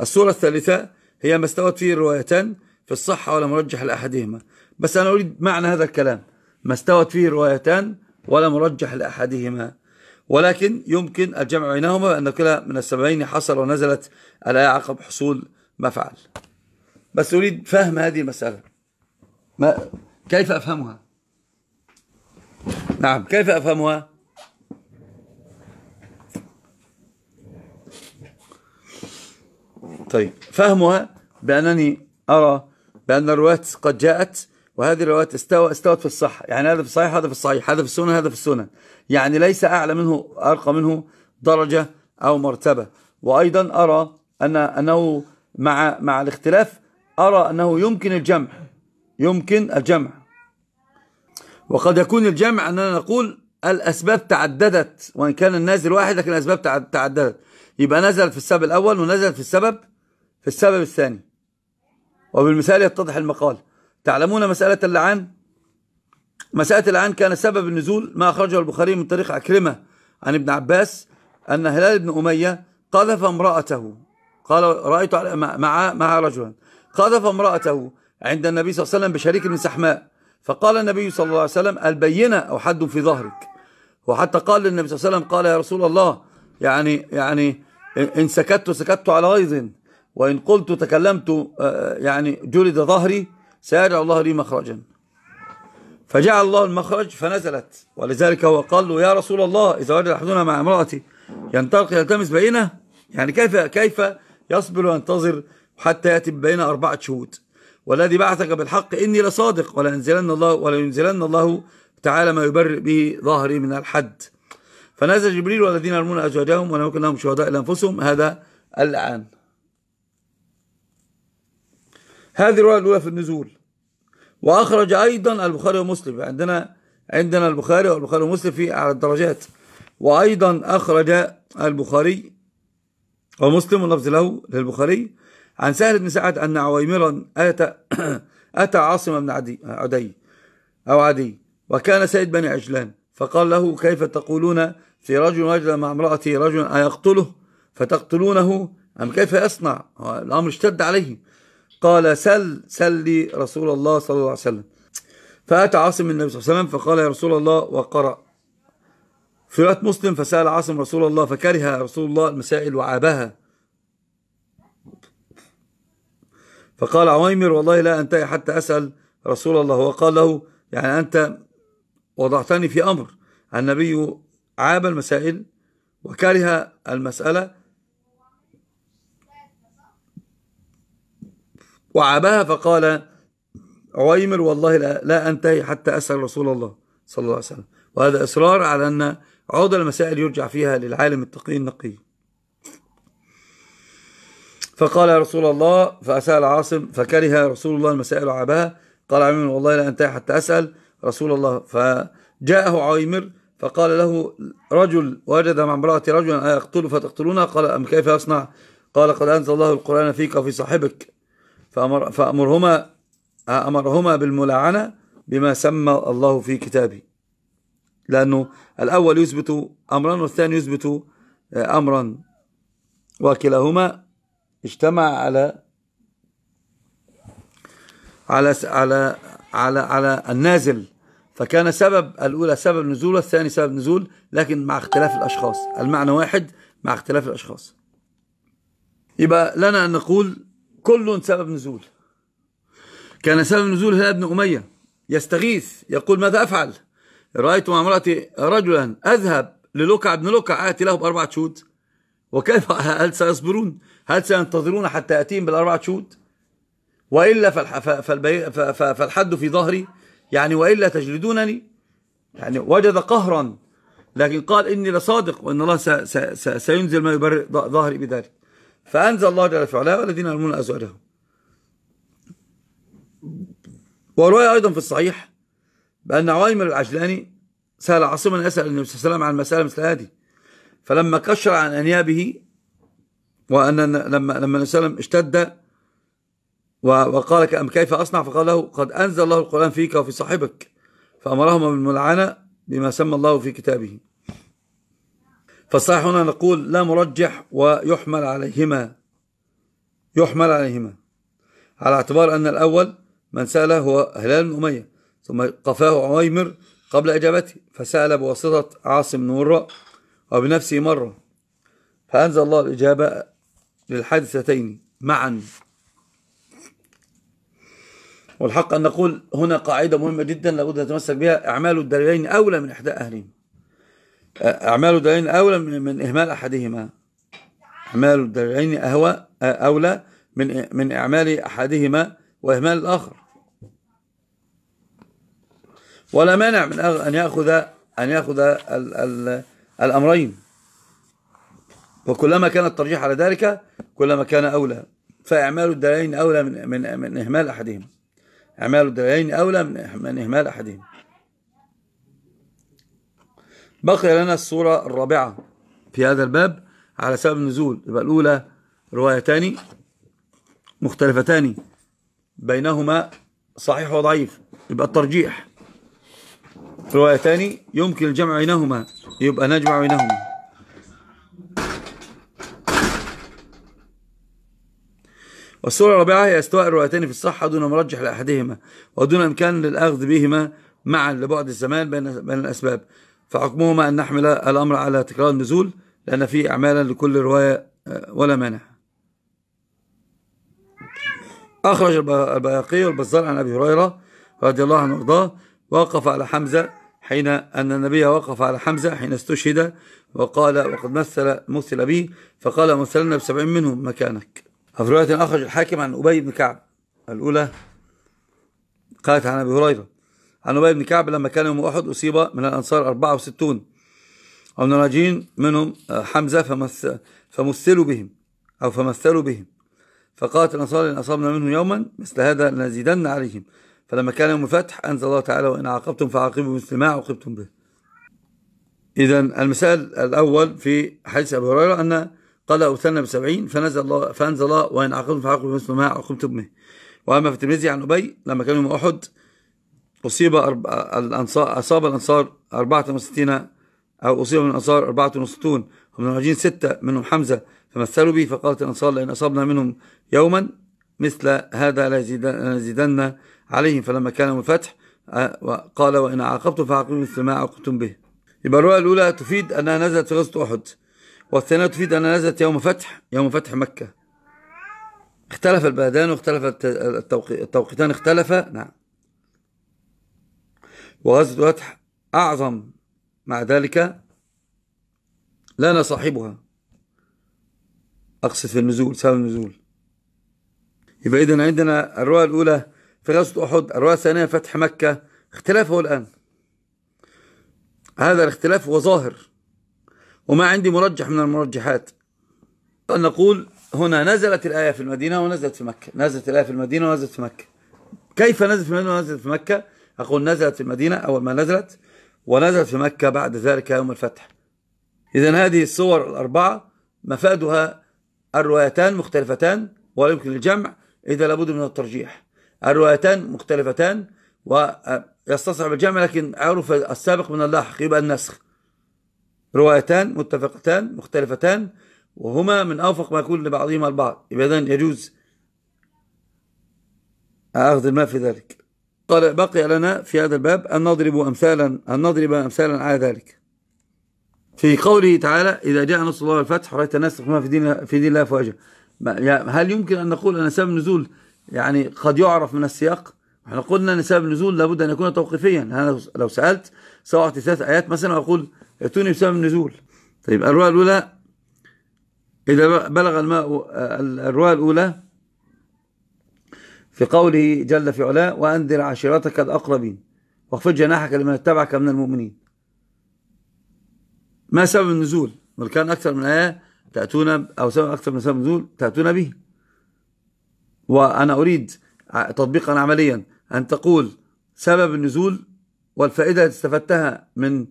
الصورة الثالثة هي ما استوت فيه الروايتان في الصحة ولا مرجح لأحدهما بس أنا أريد معنى هذا الكلام ما استوت فيه الروايتان ولا مرجح لأحدهما ولكن يمكن الجمع بينهما بأن كلا من السببين حصل ونزلت الآية عقب حصول ما فعل بس أريد فهم هذه المسألة ما كيف أفهمها نعم كيف أفهمها طيب فهمها بأنني أرى بأن الروايات قد جاءت وهذه الروايات استوى استوت في الصح يعني هذا في الصحيح هذا في الصحيح هذا في السنن هذا في السنن يعني ليس أعلى منه أرقى منه درجة أو مرتبة وأيضا أرى أن أنه مع مع الاختلاف أرى أنه يمكن الجمع يمكن الجمع وقد يكون الجمع أننا نقول الأسباب تعددت وإن كان النازل واحد لكن الأسباب تعددت يبقى نزلت في السبب الأول ونزلت في السبب في السبب الثاني وبالمثال يتضح المقال تعلمون مسألة اللعان مسألة اللعان كان سبب النزول ما أخرجه البخاري من طريق عكرمة عن ابن عباس أن هلال بن أمية قذف امرأته قال رأيت مع مع رجلا قذف امرأته عند النبي صلى الله عليه وسلم بشريك من سحماء فقال النبي صلى الله عليه وسلم البينة أو حد في ظهرك وحتى قال للنبي صلى الله عليه وسلم قال يا رسول الله يعني يعني إن سكت سكت على غيظ وإن قلت تكلمت آه، يعني جلد ظهري سيجعل الله لي مخرجا فجعل الله المخرج فنزلت ولذلك هو قال له يا رسول الله إذا وجد أحدنا مع امرأتي ينطلق يلتمس بينه يعني كيف كيف يصبر وينتظر حتى يأتي بين أربعة شهود والذي بعثك بالحق إني لصادق ولا ينزلن الله, ولا ينزلن الله تعالى ما يبرئ به ظهري من الحد فنزل جبريل والذين يرمون أزواجهم ولم يكن لهم شهداء لأنفسهم هذا الآن هذه الرواية الأولى في النزول وأخرج أيضا البخاري ومسلم عندنا عندنا البخاري والبخاري ومسلم في اعلى الدرجات وأيضا أخرج البخاري ومسلم اللفظ له للبخاري عن سهل بن سعد أن عويمرا أتى, أتى عاصم بن عدي, عدي أو عدي وكان سيد بني عجلان فقال له كيف تقولون في رجل رجلا مع امرأته رجل أيقتله فتقتلونه أم كيف يصنع الأمر اشتد عليه قال سل سل لي رسول الله صلى الله عليه وسلم فأتى عاصم النبي صلى الله عليه وسلم فقال يا رسول الله وقرأ في رواية مسلم فسأل عاصم رسول الله فكره رسول الله المسائل وعابها فقال عويمر والله لا أنتهي حتى أسأل رسول الله وقال له يعني أنت وضعتني في أمر النبي عاب المسائل وكره المسألة وعابها فقال عويمر والله لا, لا أنتهي حتى أسأل رسول الله صلى الله عليه وسلم وهذا إصرار على أن عوض المسائل يرجع فيها للعالم التقي النقي فقال يا رسول الله فأسأل عاصم فكره رسول الله المسائل وعباها قال عمير والله لا أنتهي حتى أسأل رسول الله فجاءه عويمر فقال له رجل وجد مع امرأة رجلا أيقتل فتقتلونه قال أم كيف يصنع قال قد أنزل الله القرآن فيك وفي صاحبك فأمر فأمرهما أمرهما بالملاعنة بما سمى الله في كتابه لأنه الأول يثبت أمرا والثاني يثبت آه، أمرا وكلاهما اجتمع على على على على على النازل فكان سبب الأولى سبب نزول والثاني سبب نزول لكن مع اختلاف الأشخاص المعنى واحد مع اختلاف الأشخاص يبقى لنا أن نقول كل سبب نزول كان سبب نزول هلال بن أمية يستغيث يقول ماذا أفعل؟ رأيت مع امرأتي رجلا أذهب للقع بن لقع آتي له بأربعة شهود وكيف هل سيصبرون هل سينتظرون حتى يأتيهم بالأربعة شهود وإلا فالحد في ظهري يعني وإلا تجلدونني يعني وجد قهرا لكن قال إني لصادق وإن الله سينزل ما يبرئ ظهري بذلك فأنزل الله جل وعلا والذين يرمون أزواجهم وروي أيضا في الصحيح بأن عويمر العجلاني سأل عاصما يسأل النبي صلى الله عليه وسلم عن مسألة مثل هذه فلما كشر عن أنيابه وأن لما لما النبي صلى الله عليه وسلم اشتد وقال كيف أصنع فقال له قد أنزل الله القرآن فيك وفي صاحبك فأمرهما بالملعنة بما سمى الله في كتابه فالصحيح هنا نقول لا مرجح ويحمل عليهما يحمل عليهما على اعتبار أن الأول من سأله هو هلال بن أمية ثم قفاه عويمر قبل إجابته فسأل بواسطة عاصم نورة وبنفسه مرة فأنزل الله الإجابة للحادثتين معا والحق أن نقول هنا قاعدة مهمة جدا لابد أن نتمسك بها أعمال الدليلين أولى من إحدى أهلهم أعمال الدليلين أولى من إهمال أحدهما أعمال الدليلين أهوى أولى من من إعمال أحدهما وإهمال الآخر ولا مانع من أن يأخذ أن يأخذ الـ الـ الأمرين وكلما كان الترجيح على ذلك كلما كان أولى فإعمال الدلالين أولى من, من, من إهمال أحدهم إعمال الدلالين أولى من إهمال أحدهم بقي لنا الصورة الرابعة في هذا الباب على سبب النزول يبقى الأولى روايتان مختلفتان بينهما صحيح وضعيف يبقى الترجيح روايتان يمكن الجمع بينهما يبقى نجمع بينهما والصورة الرابعة هي استواء الروايتين في الصحة دون مرجح لأحدهما ودون إمكان للأخذ بهما معا لبعد الزمان بين, بين الأسباب فحكمهما أن نحمل الأمر على تكرار النزول لأن فيه أعمالا لكل رواية آه، ولا مانع أخرج البياقي والبزار عن أبي هريرة رضي الله عنه وارضاه وقف على حمزة حين أن النبي وقف على حمزة حين استشهد وقال وقد مثل مثل به فقال مثلنا بسبعين منهم مكانك وفي رواية أخرج الحاكم عن أبي بن كعب الأولى قالت عن أبي هريرة عن أبي بن كعب لما كان يوم أحد أصيب من الأنصار 64 أو الناجين منهم آه، حمزة فمثلوا بهم أو فمثلوا بهم فقالت الأنصار إن أصابنا منه يوما مثل هذا لنزيدن عليهم فلما كان يوم الفتح أنزل الله تعالى وإن عاقبتم فعاقبوا مثل ما عوقبتم به إذا المثال الأول في حديث أبي هريرة أن قال أوثنا بسبعين فنزل الله فأنزل الله وإن عاقبتم فعاقبوا مثل ما عوقبتم به وأما في الترمذي عن أبي لما كان يوم أحد أصيب الأنصار أصاب الأنصار 64 أو أصيب من الأنصار 64 ومن المهاجرين ستة منهم حمزة فمثلوا به فقالت الأنصار لئن أصابنا منهم يوما مثل هذا لنزيدن عليهم فلما كان يوم الفتح آه، قال وإن عاقبتم فعاقبوا مثل ما عاقبتم به يبقى الرؤية الأولى تفيد أنها نزلت في غزوة أحد والثانية تفيد أنها نزلت يوم فتح يوم فتح مكة اختلف البلدان واختلف التوقيتان اختلفا نعم وغزوة فتح أعظم مع ذلك لنا صاحبها أقصد في النزول سبب النزول يبقى إذن عندنا الرؤى الأولى في غزوة أحد الرواية الثانية فتح مكة اختلافه الآن هذا الاختلاف هو ظاهر وما عندي مرجح من المرجحات أن نقول هنا نزلت الآية في المدينة ونزلت في مكة نزلت الآية في المدينة ونزلت في مكة كيف نزلت في المدينة ونزلت في مكة أقول نزلت في المدينة أول ما نزلت ونزلت في مكة بعد ذلك يوم الفتح إذا هذه الصور الأربعة مفادها الروايتان مختلفتان ولا يمكن الجمع إذا لابد من الترجيح الروايتان مختلفتان ويستصعب الجمع لكن عرف السابق من اللاحق يبقى النسخ روايتان متفقتان مختلفتان وهما من أوفق ما يكون لبعضهما البعض يبقى إذن يجوز أخذ الماء في ذلك قال بقي لنا في هذا الباب أن نضرب أمثالا أن نضرب أمثالا على ذلك في قوله تعالى إذا جاء نصر الله الفتح رأيت الناس في دين في دين الله فواجه يعني هل يمكن أن نقول أن سبب نزول يعني قد يعرف من السياق احنا قلنا ان سبب النزول لابد ان يكون توقيفيا يعني انا لو سالت سواء ثلاث ايات مثلا اقول ائتوني بسبب النزول طيب الروايه الاولى اذا بلغ الماء الروايه الاولى في قوله جل في علاه وانذر عشيرتك الاقربين واخفض جناحك لمن اتبعك من المؤمنين ما سبب النزول بل كان اكثر من ايه تاتون او سبب اكثر من سبب النزول تاتون به وأنا أريد تطبيقا عمليا أن تقول سبب النزول والفائدة التي استفدتها من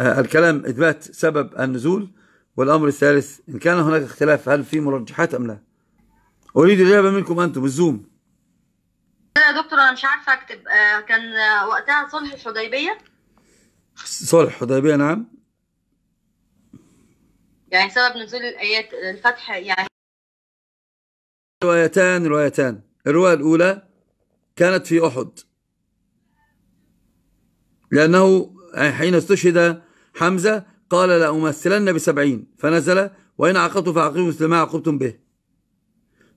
آه، الكلام إثبات سبب النزول والأمر الثالث إن كان هناك اختلاف هل في مرجحات أم لا أريد الإجابة منكم أنتم بالزوم يا دكتور أنا مش عارفة أكتب آه، كان وقتها صلح الحديبية صلح الحديبية نعم يعني سبب نزول الآيات الفتح يعني روايتان روايتان الرواية الأولى كانت في أحد لأنه حين استشهد حمزة قال لأمثلن بسبعين فنزل وإن عقدت فعقيم مثل ما عاقبتم به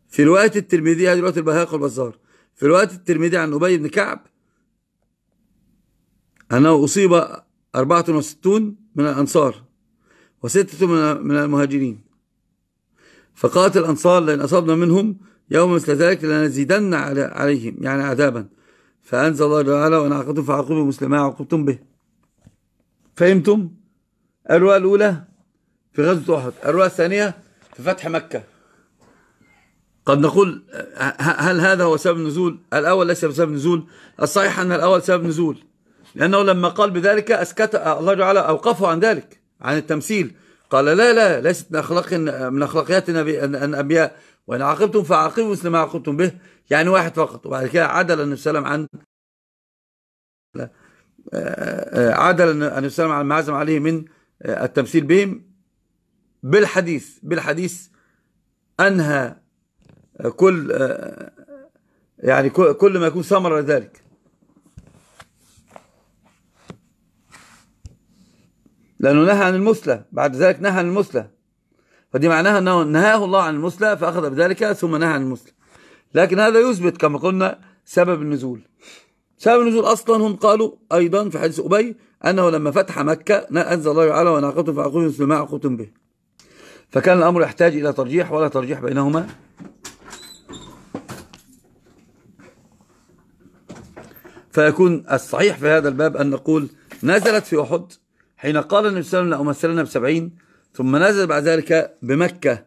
في رواية الترمذي هذه رواية البهاق والبزار في رواية الترمذي عن أبي بن كعب أنه أصيب 64 من الأنصار وستة من المهاجرين فقالت الأنصار لئن أصبنا منهم يوم مثل ذلك لنزيدن عليهم يعني عذابا فأنزل الله تعالى وإن عاقبتم فعاقبوا مثل ما عاقبتم به فهمتم؟ الرؤى الأولى في غزوة أحد الرؤى الثانية في فتح مكة قد نقول هل هذا هو سبب النزول الأول ليس بسبب النزول الصحيح أن الأول سبب نزول لأنه لما قال بذلك أسكت الله تعالى أوقفه عن ذلك عن التمثيل قال لا لا ليست من أخلاق من أخلاقيات النبي الأنبياء وإن عاقبتم فعاقبوا مثل ما عاقبتم به يعني واحد فقط وبعد كده عدل النبي صلى الله عليه وسلم عن آه، عدل النبي صلى الله عليه وسلم ما عزم عليه من آه، التمثيل بهم بالحديث بالحديث أنهى آه، كل يعني كل ما يكون ثمرة ذلك لأنه نهى عن المثلى بعد ذلك نهى عن المثلى فدي معناها أنه نهاه الله عن المثلى فأخذ بذلك ثم نهى عن المثلى لكن هذا يثبت كما قلنا سبب النزول سبب النزول أصلا هم قالوا أيضا في حديث أبي أنه لما فتح مكة أنزل الله تعالى وناقته فأقول مثل ما به فكان الأمر يحتاج إلى ترجيح ولا ترجيح بينهما فيكون الصحيح في هذا الباب أن نقول نزلت في أحد حين قال النبي صلى الله عليه وسلم بسبعين ثم نزل بعد ذلك بمكة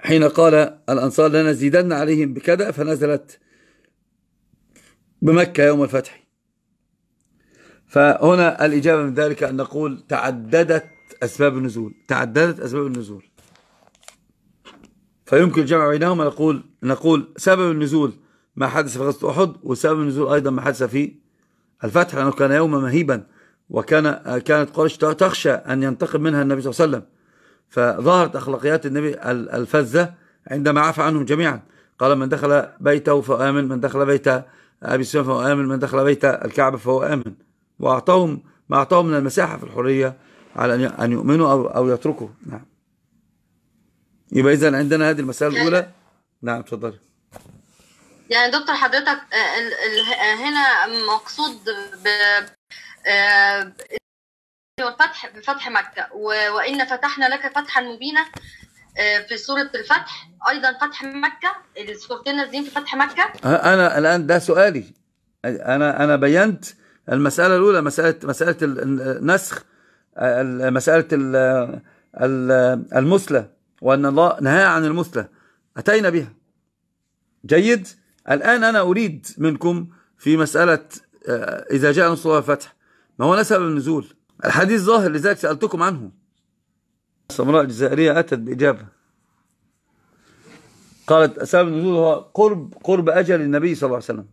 حين قال الأنصار لنا زيدنا عليهم بكذا فنزلت بمكة يوم الفتح فهنا الإجابة من ذلك أن نقول تعددت أسباب النزول تعددت أسباب النزول فيمكن الجمع بينهما نقول نقول سبب النزول ما حدث في غزوة أحد وسبب النزول أيضا ما حدث في الفتح لأنه كان يوما مهيبا وكان كانت قريش تخشى أن ينتقم منها النبي صلى الله عليه وسلم فظهرت أخلاقيات النبي الفزة عندما عفى عنهم جميعا قال من دخل بيته فهو آمن من دخل بيت أبي سفيان فهو آمن من دخل بيت الكعبة فهو آمن وأعطاهم ما أعطاهم من المساحة في الحرية على أن يؤمنوا أو, أو يتركوا نعم يبقى إذا عندنا هذه المسألة الأولى نعم تفضلي يعني دكتور حضرتك هنا مقصود ب والفتح آه، بفتح مكة وإن فتحنا لك فتحا مبينا آه، في سورة الفتح أيضا فتح مكة السورتين نازلين في فتح مكة أه، أنا الآن ده سؤالي أنا أنا بينت المسألة الأولى مسألة مسألة النسخ مسألة المثلى وأن الله نهى عن المثلى أتينا بها جيد الآن أنا أريد منكم في مسألة إذا جاء نصر الفتح ما هو نسب النزول الحديث ظاهر لذلك سألتكم عنه السمراء الجزائرية أتت بإجابة قالت سبب النزول هو قرب قرب أجل النبي صلى الله عليه وسلم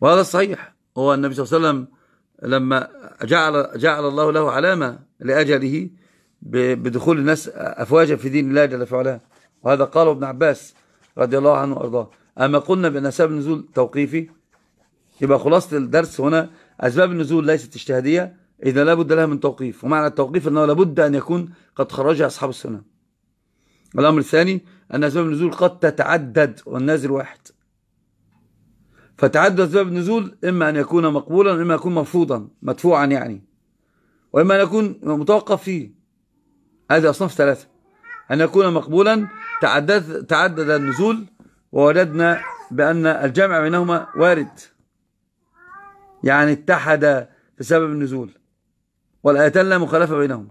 وهذا صحيح هو النبي صلى الله عليه وسلم لما جعل جعل الله له علامة لأجله بدخول الناس أفواجا في دين الله جل وعلا وهذا قاله ابن عباس رضي الله عنه وأرضاه أما قلنا بأن سبب النزول توقيفي يبقى خلاصة الدرس هنا أسباب النزول ليست اجتهادية إذا لابد لها من توقيف ومعنى التوقيف أنه لابد أن يكون قد خرج أصحاب السنة الأمر الثاني أن أسباب النزول قد تتعدد والنازل واحد فتعدد أسباب النزول إما أن يكون مقبولا وإما يكون مرفوضا مدفوعا يعني وإما أن يكون متوقف فيه هذه أصناف ثلاثة أن يكون مقبولا تعدد, تعدد النزول ووجدنا بأن الجمع بينهما وارد يعني اتحد بسبب النزول والآيتان لا مخالفة بينهما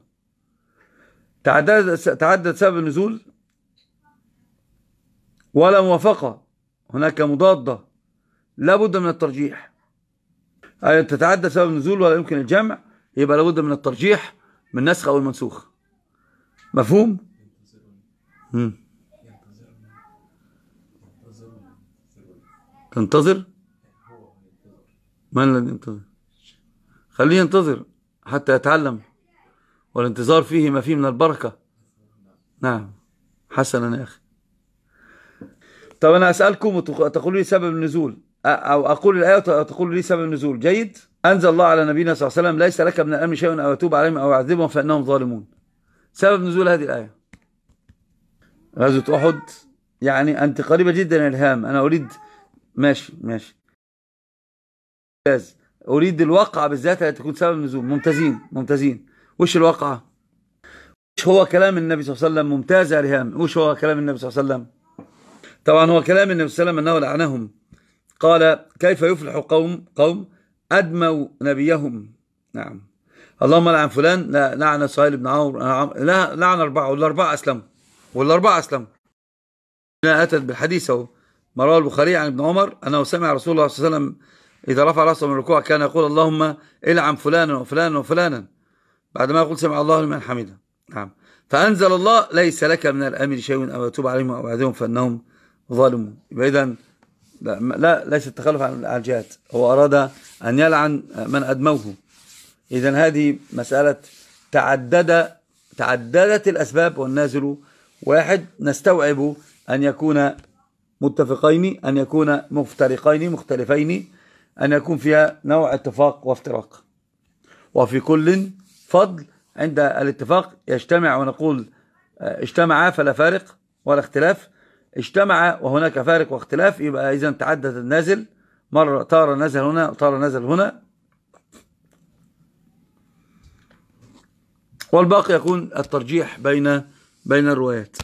تعدد تعدد سبب النزول ولا موافقة هناك مضادة لابد من الترجيح أي تتعدى سبب النزول ولا يمكن الجمع يبقى لابد من الترجيح من النسخ أو المنسوخ مفهوم؟ تنتظر ما الذي ينتظر خليه ينتظر حتى يتعلم والانتظار فيه ما فيه من البركة نعم حسنا يا أخي طب أنا أسألكم وتقولوا لي سبب النزول أو أقول الآية وتقولوا لي سبب النزول جيد أنزل الله على نبينا صلى الله عليه وسلم ليس لك من الأمر شيء أو يتوب عليهم أو يعذبهم فإنهم ظالمون سبب نزول هذه الآية غزوة أحد يعني أنت قريبة جدا إلهام أنا أريد ماشي ماشي ممتاز اريد الواقعه بالذات التي تكون سبب النزول ممتازين ممتازين وش الواقعه وش هو كلام النبي صلى الله عليه وسلم ممتاز يا رهام وش هو كلام النبي صلى الله عليه وسلم طبعا هو كلام النبي صلى الله عليه وسلم انه لعنهم قال كيف يفلح قوم قوم ادموا نبيهم نعم اللهم لعن فلان لعن سهيل بن عمرو نعم، لا لعن اربعه والاربعه اسلموا والاربعه اسلموا اتت بالحديث اهو ما البخاري عن ابن عمر انه سمع رسول الله صلى الله عليه وسلم إذا رفع رأسه من الركوع كان يقول اللهم العن فلانا وفلانا وفلانا بعدما يقول سمع الله لمن حمده نعم فأنزل الله ليس لك من الأمر شيء أو يتوب عليهم أو يعذبهم فإنهم ظالمون يبقى إذا لا, لا ليس التخلف عن الجهات هو أراد أن يلعن من أدموه إذا هذه مسألة تعدد تعددت الأسباب والنازل واحد نستوعب أن يكون متفقين أن يكون مفترقين مختلفين أن يكون فيها نوع اتفاق وافتراق وفي كل فضل عند الاتفاق يجتمع ونقول آه، اجتمع فلا فارق ولا اختلاف اجتمع وهناك فارق واختلاف يبقى إذا تعدد النازل مرة طار نزل هنا طار نزل هنا والباقي يكون الترجيح بين بين الروايات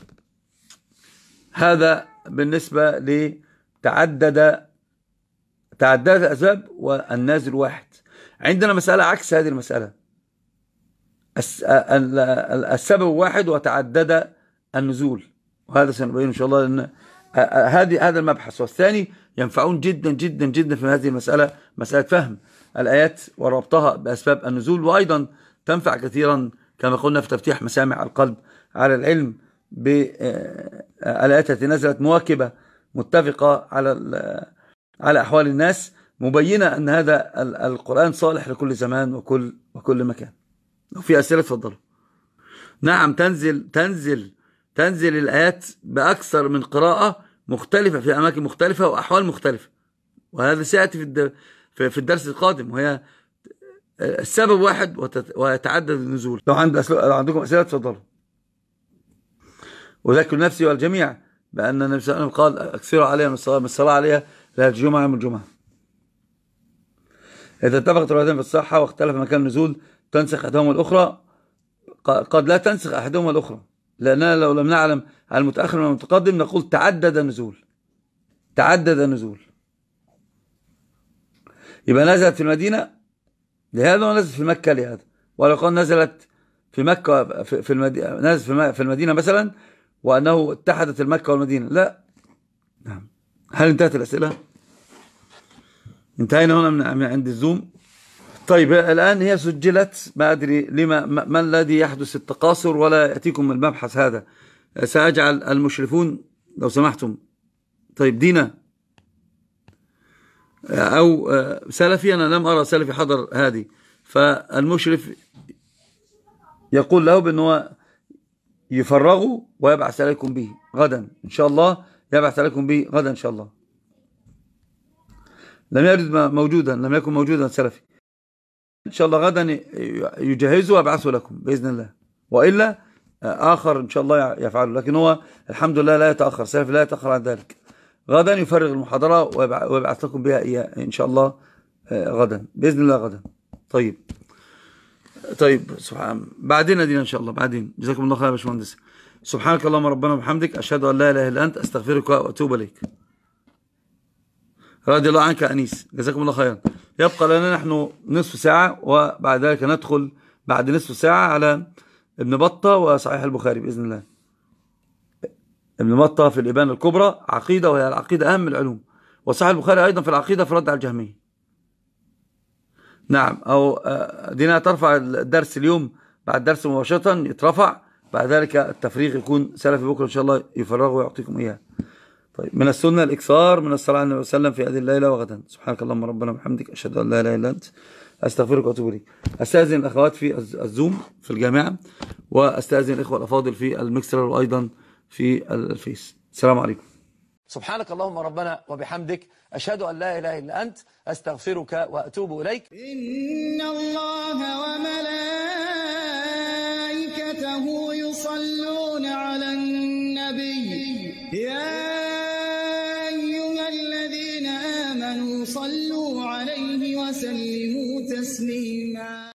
هذا بالنسبة لتعدد تعداد الأسباب والنازل واحد عندنا مسألة عكس هذه المسألة السبب واحد وتعدد النزول وهذا سنبين إن شاء الله لأن هذه هذا المبحث والثاني ينفعون جدا جدا جدا في هذه المسألة مسألة فهم الآيات وربطها بأسباب النزول وأيضا تنفع كثيرا كما قلنا في تفتيح مسامع القلب على العلم بالآيات التي نزلت مواكبة متفقة على على أحوال الناس مبينة أن هذا القرآن صالح لكل زمان وكل, وكل مكان لو في أسئلة تفضلوا نعم تنزل تنزل تنزل الآيات بأكثر من قراءة مختلفة في أماكن مختلفة وأحوال مختلفة وهذا سيأتي في في الدرس القادم وهي السبب واحد ويتعدد النزول لو, عند أسل... لو عندكم أسئلة تفضلوا وذكر نفسي والجميع بأن النبي صلى الله عليه وسلم قال أكثروا عليها من الصلاة عليها ليلة الجمعة يوم الجمعة إذا اتفقت الروايتين في الصحة واختلف مكان النزول تنسخ إحداهما الأخرى قد لا تنسخ أحدهما الأخرى لأننا لو لم نعلم المتأخر من المتقدم نقول تعدد النزول تعدد النزول يبقى نزلت في المدينة لهذا ونزلت في مكة لهذا ولو قال نزلت في مكة في المدينة نزلت في المدينة مثلا وأنه اتحدت المكة والمدينة لا نعم هل انتهت الأسئلة؟ انتهينا هنا من عند الزوم طيب الآن هي سجلت ما أدري لما ما الذي يحدث التقاصر ولا يأتيكم المبحث هذا سأجعل المشرفون لو سمحتم طيب دينا أو سلفي أنا لم أرى سلفي حضر هذه فالمشرف يقول له بأنه يفرغه ويبعث عليكم به غدا إن شاء الله يبعث عليكم به غدا إن شاء الله لم يرد موجودا لم يكن موجودا سلفي إن شاء الله غدا يجهزه ويبعثه لكم بإذن الله وإلا آخر إن شاء الله يفعله لكن هو الحمد لله لا يتأخر سلفي لا يتأخر عن ذلك غدا يفرغ المحاضرة ويبعث لكم بها إياه إن شاء الله آه، غدا بإذن الله غدا طيب طيب سبحان بعدين ادينا ان شاء الله بعدين جزاكم الله خير يا باشمهندس سبحانك اللهم ربنا وبحمدك أشهد أن لا إله إلا أنت أستغفرك وأتوب إليك رضي الله عنك أنيس جزاكم الله خيرا يبقى لنا نحن نصف ساعة وبعد ذلك ندخل بعد نصف ساعة على ابن بطة وصحيح البخاري بإذن الله ابن بطة في الإبانة الكبرى عقيدة وهي العقيدة أهم العلوم وصحيح البخاري أيضا في العقيدة في رد على الجهمية نعم أو آه، دينا ترفع الدرس اليوم بعد الدرس مباشرة يترفع بعد ذلك التفريغ يكون سلفي بكرة إن شاء الله يفرغه ويعطيكم إياه طيب من السنة الإكثار من الصلاة على النبي وسلم في هذه الليلة وغدا سبحانك اللهم ربنا وبحمدك أشهد أن لا إله إلا أنت أستغفرك وأتوب إليك أستأذن الأخوات في الزوم في الجامعة وأستأذن الإخوة الأفاضل في المكسر وأيضا في الفيس السلام عليكم سبحانك اللهم ربنا وبحمدك أشهد أن لا إله إلا أنت أستغفرك وأتوب إليك إن الله وملائكته يصلون على النبي يا أيها الذين آمنوا صلوا عليه وسلموا تسليما